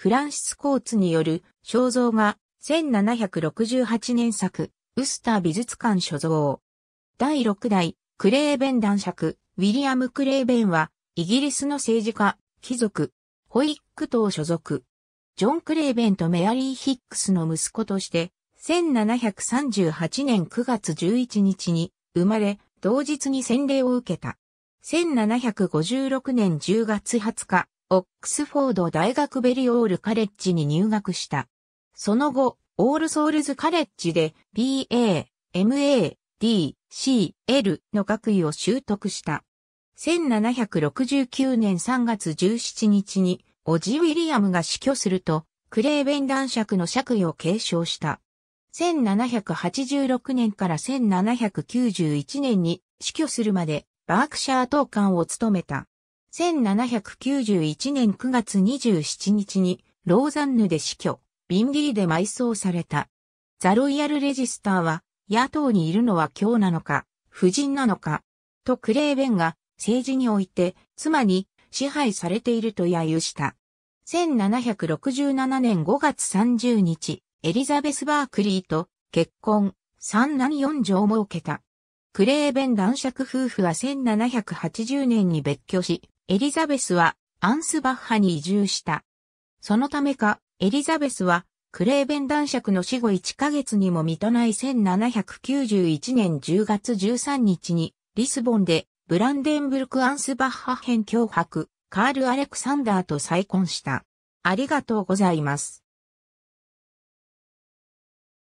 フランシス・コーツによる肖像画、1768年作、ウスター美術館所蔵。第6代、クレーベン男爵、ウィリアム・クレーベンは、イギリスの政治家、貴族、ホイック党所属。ジョン・クレーベンとメアリー・ヒックスの息子として、1738年9月11日に生まれ、同日に洗礼を受けた。1756年10月20日、オックスフォード大学ベリオールカレッジに入学した。その後、オールソールズカレッジで BA、MA、D、C、L の学位を習得した。1769年3月17日に、オジ・ウィリアムが死去すると、クレーベン男爵の爵位を継承した。1786年から1791年に死去するまで、バークシャー党官を務めた。1791年9月27日に、ローザンヌで死去、ビンギーで埋葬された。ザ・ロイヤル・レジスターは、野党にいるのは今日なのか、夫人なのか、とクレーベンが政治において、妻に支配されていると揶揄した。1767年5月30日、エリザベス・バークリーと結婚、三男四女を設けた。クレーベン男爵夫婦は1780年に別居し、エリザベスはアンスバッハに移住した。そのためか、エリザベスはクレーベン男爵の死後1ヶ月にも満たない1791年10月13日にリスボンでブランデンブルク・アンスバッハ編脅迫、カール・アレクサンダーと再婚した。ありがとうございます。